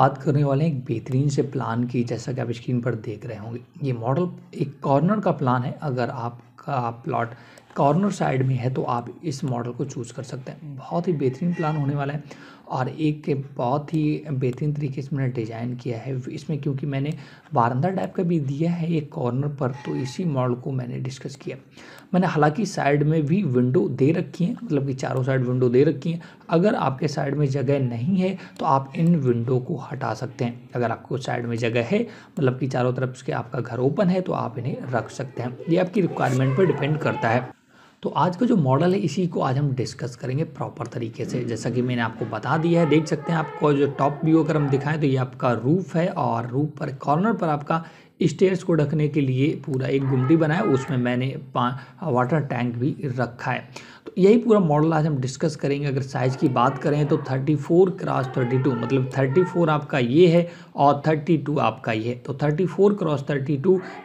बात करने वाले हैं एक बेहतरीन से प्लान की जैसा कि आप स्क्रीन पर देख रहे होंगे ये मॉडल एक कॉर्नर का प्लान है अगर आपका प्लॉट कॉर्नर साइड में है तो आप इस मॉडल को चूज़ कर सकते हैं बहुत ही बेहतरीन प्लान होने वाला है और एक बहुत ही बेहतरीन तरीके से मैंने डिज़ाइन किया है इसमें क्योंकि मैंने बारंदा टाइप का भी दिया है एक कॉर्नर पर तो इसी मॉडल को मैंने डिस्कस किया मैंने हालांकि साइड में भी विंडो दे रखी है मतलब कि चारों साइड विंडो दे रखी हैं अगर आपके साइड में जगह नहीं है तो आप इन विंडो को हटा सकते हैं अगर आपको साइड में जगह है मतलब कि चारों तरफ से आपका घर ओपन है तो आप इन्हें रख सकते हैं ये आपकी रिक्वायरमेंट पर डिपेंड करता है तो आज का जो मॉडल है इसी को आज हम डिस्कस करेंगे प्रॉपर तरीके से जैसा कि मैंने आपको बता दिया है देख सकते हैं आपको जो टॉप व्यू अगर हम दिखाएं तो ये आपका रूफ़ है और रूफ पर कॉर्नर पर आपका स्टेयर्स को ढकने के लिए पूरा एक गुमटी बनाया उसमें मैंने वाटर टैंक भी रखा है तो यही पूरा मॉडल आज हम डिस्कस करेंगे अगर साइज़ की बात करें तो 34 फोर क्रॉस थर्टी मतलब 34 आपका ये है और 32 आपका ये है तो 34 फोर क्रॉस थर्टी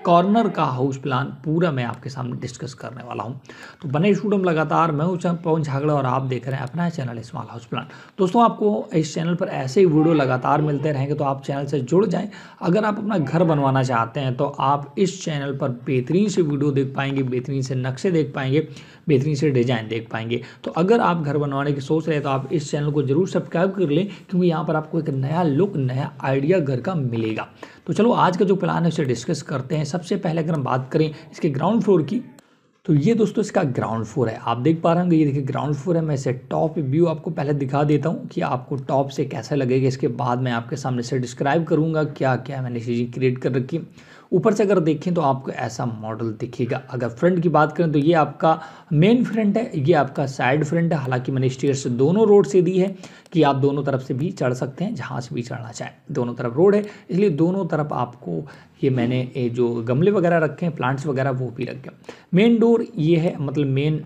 कॉर्नर का हाउस प्लान पूरा मैं आपके सामने डिस्कस करने वाला हूँ तो बने स्टूडियो लगातार मैं हूँ पवन झागड़ा और आप देख रहे हैं अपना चैनल स्मॉल हाउस प्लान दोस्तों आपको इस चैनल पर ऐसे ही वीडियो लगातार मिलते रहेंगे तो आप चैनल से जुड़ जाएँ अगर आप अपना घर बनवाना चाहते चाहते हैं तो आप इस चैनल पर बेहतरीन से वीडियो देख पाएंगे बेहतरीन से नक्शे देख पाएंगे बेहतरीन से डिज़ाइन देख पाएंगे तो अगर आप घर बनवाने की सोच रहे हैं तो आप इस चैनल को जरूर सब्सक्राइब कर लें क्योंकि यहाँ पर आपको एक नया लुक नया आइडिया घर का मिलेगा तो चलो आज का जो प्लान है उसे डिस्कस करते हैं सबसे पहले अगर हम बात करें इसके ग्राउंड फ्लोर की तो ये दोस्तों इसका ग्राउंड फ्लोर है आप देख पा रहे होंगे ये देखिए ग्राउंड फ्लोर है मैं इसे टॉप व्यू आपको पहले दिखा देता हूँ कि आपको टॉप से कैसा लगेगा इसके बाद मैं आपके सामने से डिस्क्राइब करूँगा क्या क्या मैंने चीज़ें क्रिएट कर रखी ऊपर से अगर देखें तो आपको ऐसा मॉडल दिखेगा अगर फ्रंट की बात करें तो ये आपका मेन फ्रंट है ये आपका साइड फ्रंट है हालांकि मैंने स्टेयर्स दोनों रोड से दी है कि आप दोनों तरफ से भी चढ़ सकते हैं जहाँ से भी चढ़ना चाहें दोनों तरफ रोड है इसलिए दोनों तरफ आपको ये मैंने जो गमले वगैरह रखे हैं प्लांट्स वगैरह वो भी रखे मेन डोर ये है मतलब मेन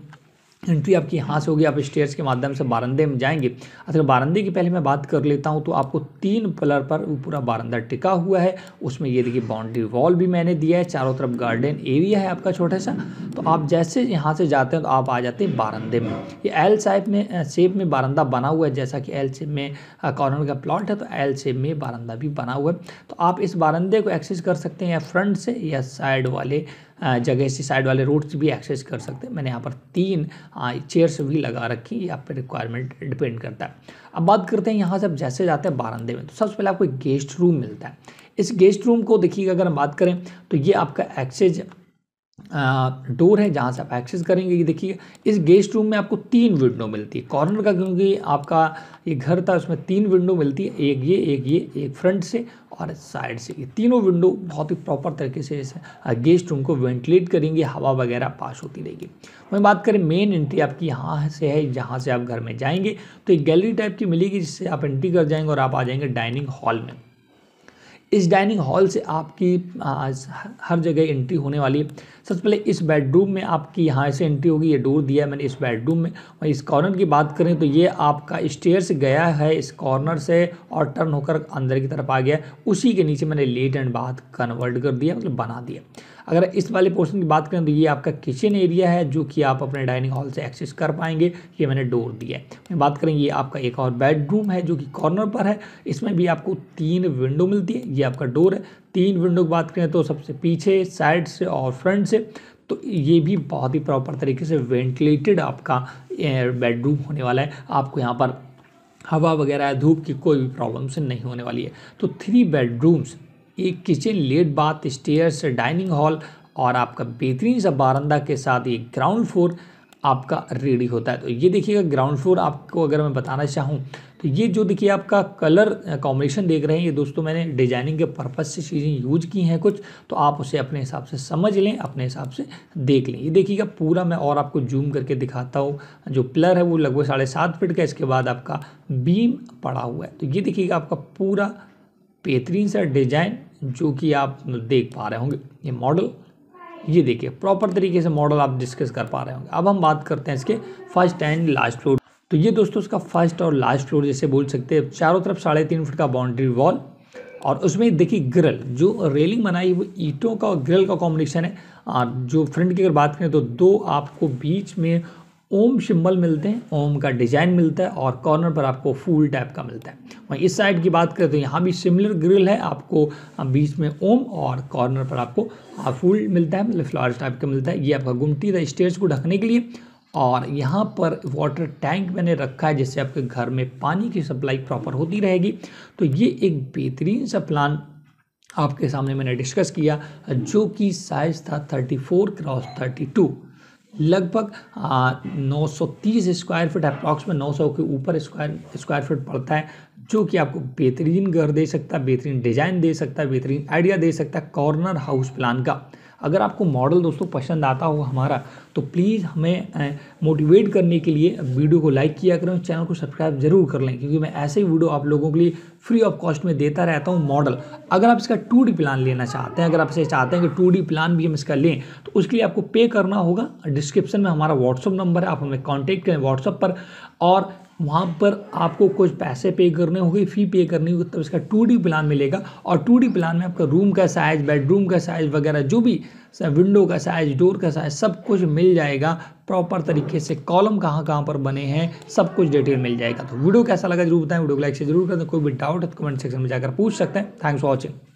एंट्री आपकी यहाँ से होगी आप स्टेयर्स के माध्यम से बारंदे में जाएंगे अगर बारंदे की पहले मैं बात कर लेता हूँ तो आपको तीन पिलर पर पूरा बारंदा टिका हुआ है उसमें ये देखिए बाउंड्री वॉल भी मैंने दिया है चारों तरफ गार्डन एरिया है आपका छोटा सा तो आप जैसे यहाँ से जाते हैं तो आप आ जाते हैं बारंदे में ये एल साइप में शेप में बारंदा बना हुआ है जैसा कि एल शेप में कॉर्नर का प्लॉट है तो एल शेप में बारंदा भी बना हुआ है तो आप इस बारंदे को एक्सेस कर सकते हैं या फ्रंट से या साइड वाले जगह से साइड वाले रोड्स भी एक्सेस कर सकते हैं मैंने यहाँ पर तीन चेयर्स भी लगा रखी है आप पर रिक्वायरमेंट डिपेंड करता है अब बात करते हैं यहाँ से जैसे जाते हैं बारंदे में तो सबसे पहले आपको एक गेस्ट रूम मिलता है इस गेस्ट रूम को देखिएगा अगर हम बात करें तो ये आपका एक्सेज डोर है जहाँ से आप एक्सेस करेंगे ये देखिए इस गेस्ट रूम में आपको तीन विंडो मिलती है कॉर्नर का क्योंकि आपका ये घर था उसमें तीन विंडो मिलती है एक ये एक ये एक फ्रंट से और साइड से ये तीनों विंडो बहुत ही प्रॉपर तरीके से इस गेस्ट रूम को वेंटिलेट करेंगे हवा वगैरह पास होती रहेगी वहीं बात करें मेन एंट्री आपकी यहाँ से है जहाँ से आप घर में जाएंगे तो एक गैलरी टाइप की मिलेगी जिससे आप एंट्री कर जाएंगे और आप आ जाएंगे डाइनिंग हॉल में इस डाइनिंग हॉल से आपकी हर जगह एंट्री होने वाली है सबसे पहले इस बेडरूम में आपकी यहाँ से एंट्री होगी ये डोर दिया है मैंने इस बेडरूम में और इस कॉर्नर की बात करें तो ये आपका स्टेयर से गया है इस कॉर्नर से और टर्न होकर अंदर की तरफ आ गया उसी के नीचे मैंने लेट एंड बाथ कन्वर्ट कर दिया मतलब बना दिया अगर इस वाले पोर्शन की बात करें तो ये आपका किचन एरिया है जो कि आप अपने डाइनिंग हॉल से एक्सेस कर पाएंगे ये मैंने डोर दिया है मैं बात करें ये आपका एक और बेडरूम है जो कि कॉर्नर पर है इसमें भी आपको तीन विंडो मिलती है ये आपका डोर है तीन विंडो की बात करें तो सबसे पीछे साइड से और फ्रंट से तो ये भी बहुत ही प्रॉपर तरीके से वेंटिलेटेड आपका बेडरूम होने वाला है आपको यहाँ पर हवा वगैरह धूप की कोई भी प्रॉब्लम से नहीं होने वाली है तो थ्री बेडरूम्स एक किचन लेट बाथ स्टेयर्स डाइनिंग हॉल और आपका बेहतरीन सा बारंदा के साथ ये ग्राउंड फ्लोर आपका रेडी होता है तो ये देखिएगा ग्राउंड फ्लोर आपको अगर मैं बताना चाहूँ तो ये जो देखिए आपका कलर कॉम्बिनेशन देख रहे हैं ये दोस्तों मैंने डिजाइनिंग के पर्पज़ से चीज़ें यूज की हैं कुछ तो आप उसे अपने हिसाब से समझ लें अपने हिसाब से देख लें ये देखिएगा पूरा मैं और आपको जूम करके दिखाता हूँ जो पिलर है वो लगभग साढ़े सात फिट का इसके बाद आपका बीम पड़ा हुआ है तो ये देखिएगा आपका पूरा बेहतरीन सा डिजाइन जो कि आप देख पा रहे होंगे ये मॉडल ये देखिए प्रॉपर तरीके से मॉडल आप डिस्कस कर पा रहे होंगे अब हम बात करते हैं इसके फर्स्ट एंड लास्ट फ्लोर तो ये दोस्तों इसका फर्स्ट और लास्ट फ्लोर जैसे बोल सकते हैं चारों तरफ साढ़े तीन फुट का बाउंड्री वॉल और उसमें देखिए ग्रिल जो रेलिंग बनाई वो ईटों का और ग्रिल का कॉम्बिनेशन है जो फ्रंट की अगर बात करें तो दो आपको बीच में ओम शिम्बल मिलते हैं ओम का डिजाइन मिलता है और कॉर्नर पर आपको फूल टाइप का मिलता है वहीं इस साइड की बात करें तो यहाँ भी सिमिलर ग्रिल है आपको बीच में ओम और कॉर्नर पर आपको फूल मिलता है मतलब फ्लावर्स टाइप का मिलता है ये आपका गुमटी था स्टेज को ढकने के लिए और यहाँ पर वाटर टैंक मैंने रखा है जिससे आपके घर में पानी की सप्लाई प्रॉपर होती रहेगी तो ये एक बेहतरीन सा प्लान आपके सामने मैंने डिस्कस किया जो कि साइज़ था thirty four cross thirty two लगभग 930 स्क्वायर फीट अप्रॉक्स में 900 के ऊपर स्क्वायर स्क्वायर फीट पड़ता है जो कि आपको बेहतरीन घर दे सकता है बेहतरीन डिज़ाइन दे सकता है बेहतरीन आइडिया दे सकता है कॉर्नर हाउस प्लान का अगर आपको मॉडल दोस्तों पसंद आता हो हमारा तो प्लीज़ हमें मोटिवेट करने के लिए वीडियो को लाइक किया करें चैनल को सब्सक्राइब जरूर कर लें क्योंकि मैं ऐसे ही वीडियो आप लोगों के लिए फ्री ऑफ कॉस्ट में देता रहता हूँ मॉडल अगर आप इसका टू प्लान लेना चाहते हैं अगर आप इसे चाहते हैं कि टू प्लान भी हम इसका लें तो उसके लिए आपको पे करना होगा डिस्क्रिप्शन में हमारा व्हाट्सअप नंबर है आप हमें कॉन्टैक्ट करें व्हाट्सअप पर और वहाँ पर आपको कुछ पैसे पे करने होंगे फ़ी पे करनी होगी तब इसका टू डी प्लान मिलेगा और टू डी प्लान में आपका रूम का साइज़ बेडरूम का साइज़ वगैरह जो भी विंडो का साइज़ डोर का साइज़ सब कुछ मिल जाएगा प्रॉपर तरीके से कॉलम कहाँ कहाँ पर बने हैं सब कुछ डिटेल मिल जाएगा तो वीडियो कैसा लगा जरूर बताएं वीडियो को लाइक से जरूर करें कोई भी डाउट है तो कमेंट सेक्शन में जाकर पूछ सकते हैं थैंक्स फॉर वॉचिंग